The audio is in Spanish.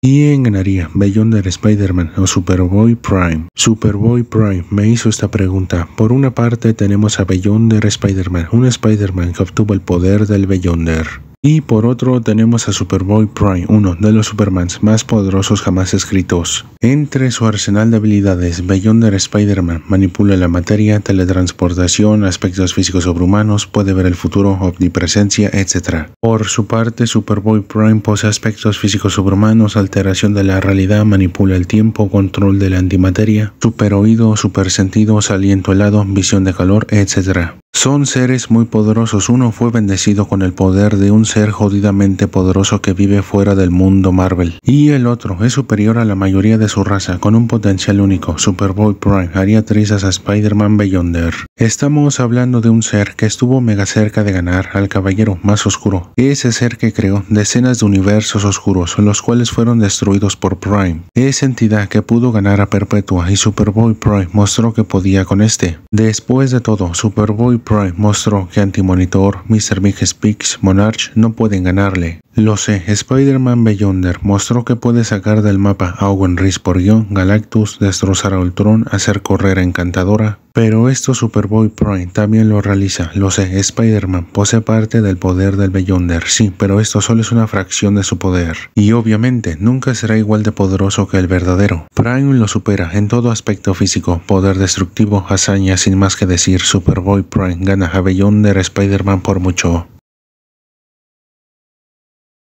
¿Quién ganaría? Beyonder Spider-Man o Superboy Prime. Superboy Prime me hizo esta pregunta. Por una parte tenemos a Beyonder Spider-Man, un Spider-Man que obtuvo el poder del Beyonder. Y por otro tenemos a Superboy Prime, uno de los Supermans más poderosos jamás escritos. Entre su arsenal de habilidades, Beyonder Spider-Man manipula la materia, teletransportación, aspectos físicos sobrehumanos, puede ver el futuro, omnipresencia, etc. Por su parte, Superboy Prime posee aspectos físicos sobrehumanos, alteración de la realidad, manipula el tiempo, control de la antimateria, superoído, oído, super sentido, aliento helado, visión de calor, etc. Son seres muy poderosos. Uno fue bendecido con el poder de un ser jodidamente poderoso que vive fuera del mundo Marvel. Y el otro es superior a la mayoría de su raza, con un potencial único. Superboy Prime haría trizas a Spider-Man Beyonder. Estamos hablando de un ser que estuvo mega cerca de ganar al caballero más oscuro, ese ser que creó decenas de universos oscuros, los cuales fueron destruidos por Prime, esa entidad que pudo ganar a Perpetua y Superboy Prime mostró que podía con este. Después de todo, Superboy Prime mostró que Antimonitor, Mr. Big Speaks, Monarch no pueden ganarle. Lo sé, Spider-Man Beyonder mostró que puede sacar del mapa a Owen Reese por Galactus, destrozar a Ultron, hacer correr a Encantadora, pero esto Superboy Prime también lo realiza, lo sé, Spider-Man posee parte del poder del Beyonder, sí, pero esto solo es una fracción de su poder. Y obviamente, nunca será igual de poderoso que el verdadero. Prime lo supera en todo aspecto físico, poder destructivo, hazaña, sin más que decir, Superboy Prime gana a Beyonder Spider-Man por mucho.